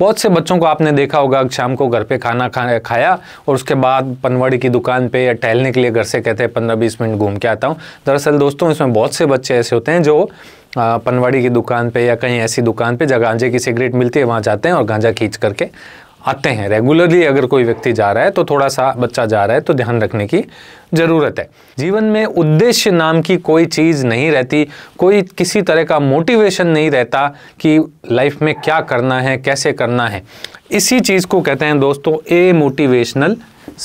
बहुत से बच्चों को आपने देखा होगा शाम को घर पे खाना खा खाया और उसके बाद पनवाड़ी की दुकान पे या टहलने के लिए घर से कहते हैं पंद्रह बीस मिनट घूम के आता हूँ दरअसल दोस्तों इसमें बहुत से बच्चे ऐसे होते हैं जो पनवाड़ी की दुकान पे या कहीं ऐसी दुकान पे जहाँ गांजे की सिगरेट मिलती है वहाँ जाते हैं और गांजा खींच करके आते हैं रेगुलरली अगर कोई व्यक्ति जा रहा है तो थोड़ा सा बच्चा जा रहा है तो ध्यान रखने की ज़रूरत है जीवन में उद्देश्य नाम की कोई चीज़ नहीं रहती कोई किसी तरह का मोटिवेशन नहीं रहता कि लाइफ में क्या करना है कैसे करना है इसी चीज़ को कहते हैं दोस्तों ए मोटिवेशनल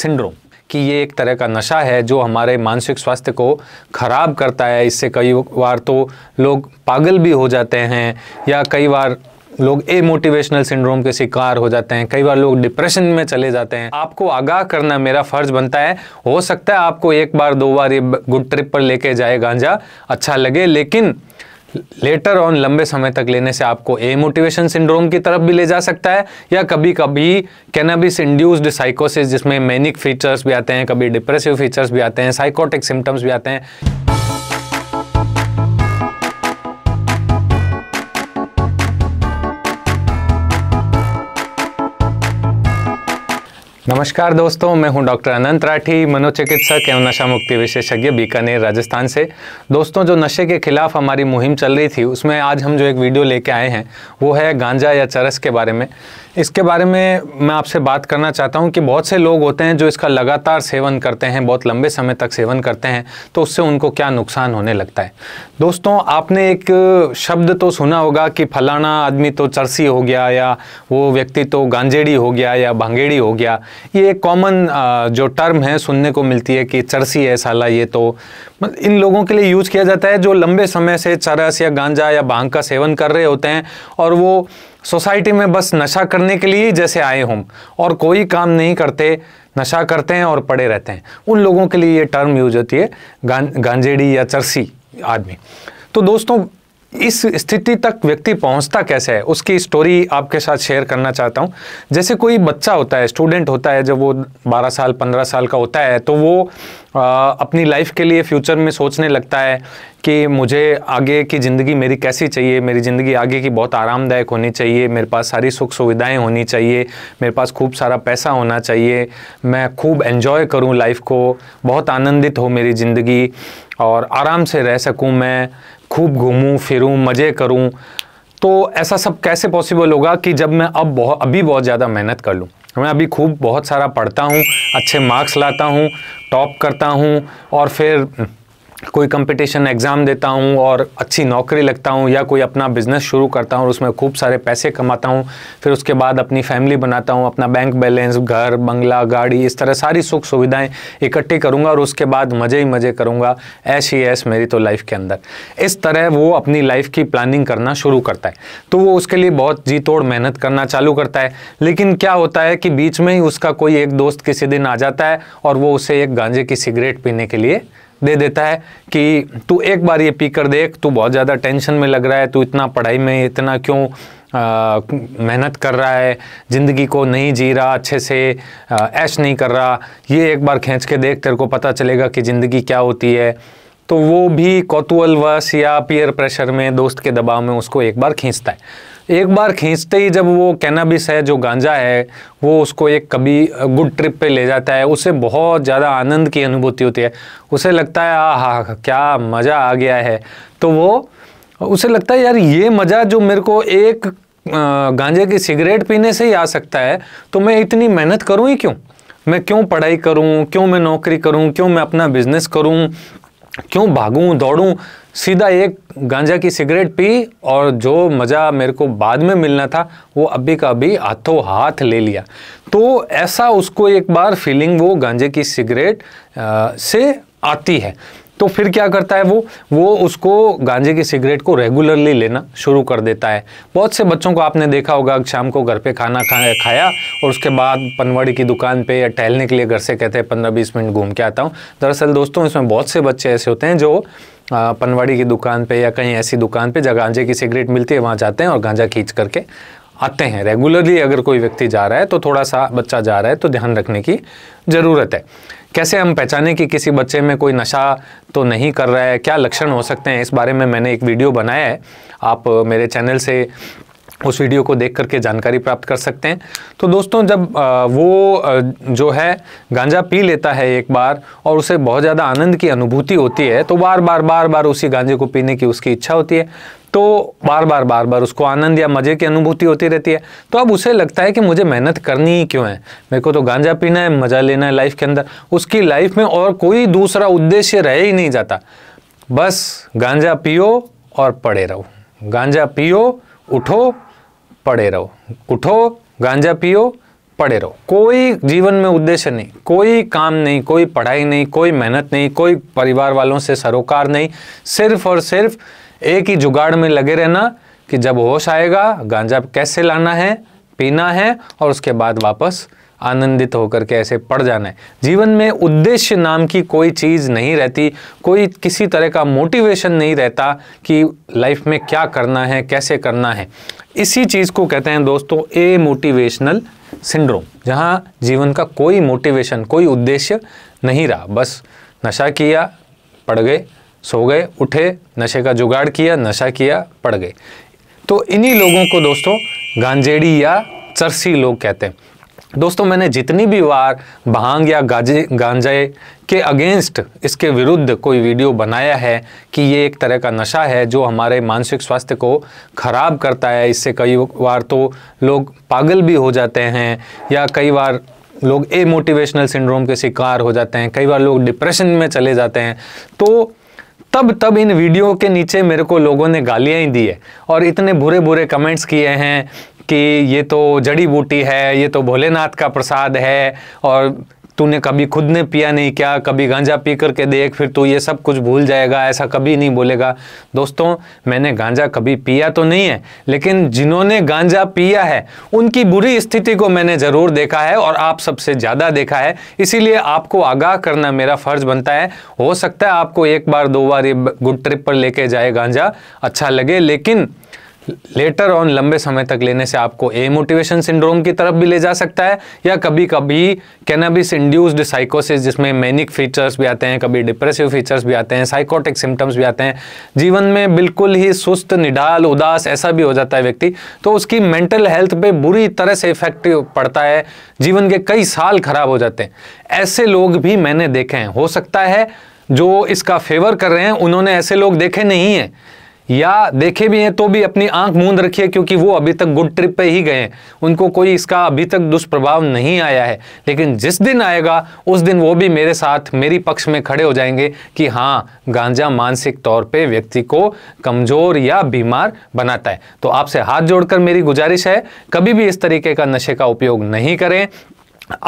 सिंड्रोम कि ये एक तरह का नशा है जो हमारे मानसिक स्वास्थ्य को ख़राब करता है इससे कई बार तो लोग पागल भी हो जाते हैं या कई बार लोग ए मोटिवेशनल सिंड्रोम के शिकार हो जाते हैं कई बार लोग डिप्रेशन में चले जाते हैं आपको आगाह करना मेरा फर्ज बनता है हो सकता है आपको एक बार दो बार ये गुड ट्रिप पर लेके जाए गांजा अच्छा लगे लेकिन लेटर ऑन लंबे समय तक लेने से आपको ए मोटिवेशन सिंड्रोम की तरफ भी ले जा सकता है या कभी कभी कैनाबिस इंड्यूस्ड साइकोसिस जिसमें मैनिक फीचर्स भी आते हैं कभी डिप्रेसिव फीचर्स भी आते हैं साइकोटिक सिम्टम्स भी आते हैं नमस्कार दोस्तों मैं हूं डॉक्टर अनंत राठी मनोचिकित्सक एवं नशा मुक्ति विशेषज्ञ बीकानेर राजस्थान से दोस्तों जो नशे के खिलाफ हमारी मुहिम चल रही थी उसमें आज हम जो एक वीडियो लेके आए हैं वो है गांजा या चरस के बारे में इसके बारे में मैं आपसे बात करना चाहता हूँ कि बहुत से लोग होते हैं जो इसका लगातार सेवन करते हैं बहुत लंबे समय तक सेवन करते हैं तो उससे उनको क्या नुकसान होने लगता है दोस्तों आपने एक शब्द तो सुना होगा कि फलाना आदमी तो चरसी हो गया या वो व्यक्ति तो गांजेड़ी हो गया या भांगेड़ी हो गया ये एक कॉमन जो टर्म है सुनने को मिलती है कि चरसी है साला ये तो इन लोगों के लिए यूज किया जाता है जो लंबे समय से चरस या गांजा या भांग का सेवन कर रहे होते हैं और वो सोसाइटी में बस नशा करने के लिए जैसे आए हों और कोई काम नहीं करते नशा करते हैं और पड़े रहते हैं उन लोगों के लिए ये टर्म यूज होती है गां, गांजेड़ी या चरसी आदमी तो दोस्तों इस स्थिति तक व्यक्ति पहुंचता कैसे है उसकी स्टोरी आपके साथ शेयर करना चाहता हूं जैसे कोई बच्चा होता है स्टूडेंट होता है जब वो 12 साल 15 साल का होता है तो वो आ, अपनी लाइफ के लिए फ्यूचर में सोचने लगता है कि मुझे आगे की ज़िंदगी मेरी कैसी चाहिए मेरी ज़िंदगी आगे की बहुत आरामदायक होनी चाहिए मेरे पास सारी सुख सुविधाएं होनी चाहिए मेरे पास खूब सारा पैसा होना चाहिए मैं खूब इन्जॉय करूं लाइफ को बहुत आनंदित हो मेरी ज़िंदगी और आराम से रह सकूं मैं खूब घूमूं फिरूं मज़े करूं तो ऐसा सब कैसे पॉसिबल होगा कि जब मैं अब बहुत अभी बहुत ज़्यादा मेहनत कर लूँ मैं अभी खूब बहुत सारा पढ़ता हूँ अच्छे मार्क्स लाता हूँ टॉप करता हूँ और फिर कोई कंपटीशन एग्ज़ाम देता हूँ और अच्छी नौकरी लगता हूँ या कोई अपना बिज़नेस शुरू करता हूँ और उसमें खूब सारे पैसे कमाता हूँ फिर उसके बाद अपनी फैमिली बनाता हूँ अपना बैंक बैलेंस घर बंगला गाड़ी इस तरह सारी सुख सुविधाएं इकट्ठी करूँगा और उसके बाद मज़े ही मज़े करूँगा ऐश ही ऐश मेरी तो लाइफ के अंदर इस तरह वो अपनी लाइफ की प्लानिंग करना शुरू करता है तो वो उसके लिए बहुत जी तोड़ मेहनत करना चालू करता है लेकिन क्या होता है कि बीच में ही उसका कोई एक दोस्त किसी दिन आ जाता है और वो उसे एक गांजे की सिगरेट पीने के लिए दे देता है कि तू एक बार ये पी कर देख तू बहुत ज़्यादा टेंशन में लग रहा है तू इतना पढ़ाई में इतना क्यों मेहनत कर रहा है ज़िंदगी को नहीं जी रहा अच्छे से ऐश नहीं कर रहा ये एक बार खींच के देख तेरे को पता चलेगा कि ज़िंदगी क्या होती है तो वो भी कौतूहलवश या पीयर प्रेशर में दोस्त के दबाव में उसको एक बार खींचता है एक बार खींचते ही जब वो कैनाबिस है जो गांजा है वो उसको एक कभी गुड ट्रिप पे ले जाता है उसे बहुत ज़्यादा आनंद की अनुभूति होती है उसे लगता है आ हा क्या मज़ा आ गया है तो वो उसे लगता है यार ये मज़ा जो मेरे को एक गांजे की सिगरेट पीने से ही आ सकता है तो मैं इतनी मेहनत करूँ ही क्यों मैं क्यों पढ़ाई करूँ क्यों मैं नौकरी करूँ क्यों मैं अपना बिजनेस करूँ क्यों भागूं दौड़ूं सीधा एक गांजा की सिगरेट पी और जो मज़ा मेरे को बाद में मिलना था वो अभी का अभी हाथों हाथ ले लिया तो ऐसा उसको एक बार फीलिंग वो गांजे की सिगरेट से आती है तो फिर क्या करता है वो वो उसको गांजे की सिगरेट को रेगुलरली लेना शुरू कर देता है बहुत से बच्चों को आपने देखा होगा शाम को घर पे खाना खाया खाया और उसके बाद पनवाड़ी की दुकान पे या टहलने के लिए घर से कहते हैं पंद्रह बीस मिनट घूम के आता हूँ दरअसल दोस्तों इसमें बहुत से बच्चे ऐसे होते हैं जो पनवाड़ी की दुकान पर या कहीं ऐसी दुकान पर जहाँ गांजे की सिगरेट मिलती है वहाँ जाते हैं और गांजा खींच करके आते हैं रेगुलरली अगर कोई व्यक्ति जा रहा है तो थोड़ा सा बच्चा जा रहा है तो ध्यान रखने की ज़रूरत है कैसे हम पहचाने कि किसी बच्चे में कोई नशा तो नहीं कर रहा है क्या लक्षण हो सकते हैं इस बारे में मैंने एक वीडियो बनाया है आप मेरे चैनल से उस वीडियो को देख करके जानकारी प्राप्त कर सकते हैं तो दोस्तों जब वो जो है गांजा पी लेता है एक बार और उसे बहुत ज़्यादा आनंद की अनुभूति होती है तो बार बार बार बार उसी गांजे को पीने की उसकी इच्छा होती है तो बार बार बार बार उसको आनंद या मज़े की अनुभूति होती रहती है तो अब उसे लगता है कि मुझे मेहनत करनी ही क्यों है मेरे को तो गांजा पीना है मज़ा लेना है लाइफ के अंदर उसकी लाइफ में और कोई दूसरा उद्देश्य रह ही नहीं जाता बस गांजा पियो और पड़े रहो गांजा पियो उठो पड़े रहो उठो गांजा पियो पड़े रहो कोई जीवन में उद्देश्य नहीं कोई काम नहीं कोई पढ़ाई नहीं कोई मेहनत नहीं कोई परिवार वालों से सरोकार नहीं सिर्फ और सिर्फ एक ही जुगाड़ में लगे रहना कि जब होश आएगा गांजा कैसे लाना है पीना है और उसके बाद वापस आनंदित होकर के ऐसे पड़ जाना है जीवन में उद्देश्य नाम की कोई चीज़ नहीं रहती कोई किसी तरह का मोटिवेशन नहीं रहता कि लाइफ में क्या करना है कैसे करना है इसी चीज़ को कहते हैं दोस्तों ए मोटिवेशनल सिंड्रोम जहाँ जीवन का कोई मोटिवेशन कोई उद्देश्य नहीं रहा बस नशा किया पड़ गए सो गए उठे नशे का जुगाड़ किया नशा किया पड़ गए तो इन्हीं लोगों को दोस्तों गांजेड़ी या चरसी लोग कहते हैं दोस्तों मैंने जितनी भी बार भांग या गाजे गांजे के अगेंस्ट इसके विरुद्ध कोई वीडियो बनाया है कि ये एक तरह का नशा है जो हमारे मानसिक स्वास्थ्य को ख़राब करता है इससे कई बार तो लोग पागल भी हो जाते हैं या कई बार लोग ए मोटिवेशनल सिंड्रोम के शिकार हो जाते हैं कई बार लोग डिप्रेशन में चले जाते हैं तो तब तब इन वीडियो के नीचे मेरे को लोगों ने गालियाँ ही दी है और इतने बुरे बुरे कमेंट्स किए हैं कि ये तो जड़ी बूटी है ये तो भोलेनाथ का प्रसाद है और तूने कभी खुद ने पिया नहीं क्या कभी गांजा पी करके देख फिर तू ये सब कुछ भूल जाएगा ऐसा कभी नहीं बोलेगा दोस्तों मैंने गांजा कभी पिया तो नहीं है लेकिन जिन्होंने गांजा पिया है उनकी बुरी स्थिति को मैंने ज़रूर देखा है और आप सबसे ज़्यादा देखा है इसीलिए आपको आगाह करना मेरा फ़र्ज़ बनता है हो सकता है आपको एक बार दो बार ये गुड ट्रिप पर लेके जाए गांजा अच्छा लगे लेकिन लेटर ऑन लंबे समय तक लेने से आपको ए मोटिवेशन सिंड्रोम की तरफ भी ले जा सकता है या कभी कभी कैनाबिस इंड्यूस्ड साइकोसिस जिसमें मैनिक फीचर्स भी आते हैं कभी डिप्रेसिव फीचर्स भी आते हैं साइकोटिक सिम्टम्स भी आते हैं जीवन में बिल्कुल ही सुस्त निडाल उदास ऐसा भी हो जाता है व्यक्ति तो उसकी मेंटल हेल्थ पर बुरी तरह से इफेक्ट पड़ता है जीवन के कई साल खराब हो जाते हैं ऐसे लोग भी मैंने देखे हैं हो सकता है जो इसका फेवर कर रहे हैं उन्होंने ऐसे लोग देखे नहीं हैं या देखे भी हैं तो भी अपनी आंख मूंद रखिए क्योंकि वो अभी तक गुड ट्रिप पे ही गए हैं उनको कोई इसका अभी तक दुष्प्रभाव नहीं आया है लेकिन जिस दिन आएगा उस दिन वो भी मेरे साथ मेरी पक्ष में खड़े हो जाएंगे कि हाँ गांजा मानसिक तौर पे व्यक्ति को कमज़ोर या बीमार बनाता है तो आपसे हाथ जोड़कर मेरी गुजारिश है कभी भी इस तरीके का नशे का उपयोग नहीं करें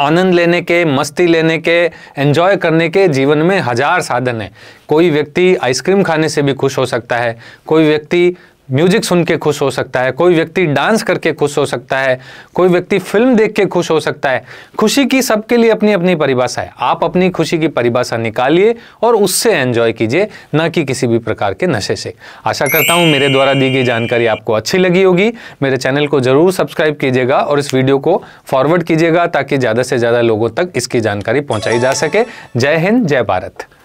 आनंद लेने के मस्ती लेने के एंजॉय करने के जीवन में हजार साधन हैं कोई व्यक्ति आइसक्रीम खाने से भी खुश हो सकता है कोई व्यक्ति म्यूजिक सुन के खुश हो सकता है कोई व्यक्ति डांस करके खुश हो सकता है कोई व्यक्ति फिल्म देख के खुश हो सकता है खुशी की सबके लिए अपनी अपनी परिभाषा है आप अपनी खुशी की परिभाषा निकालिए और उससे एंजॉय कीजिए ना कि किसी भी प्रकार के नशे से आशा करता हूँ मेरे द्वारा दी गई जानकारी आपको अच्छी लगी होगी मेरे चैनल को जरूर सब्सक्राइब कीजिएगा और इस वीडियो को फॉरवर्ड कीजिएगा ताकि ज़्यादा से ज़्यादा लोगों तक इसकी जानकारी पहुँचाई जा सके जय हिंद जय भारत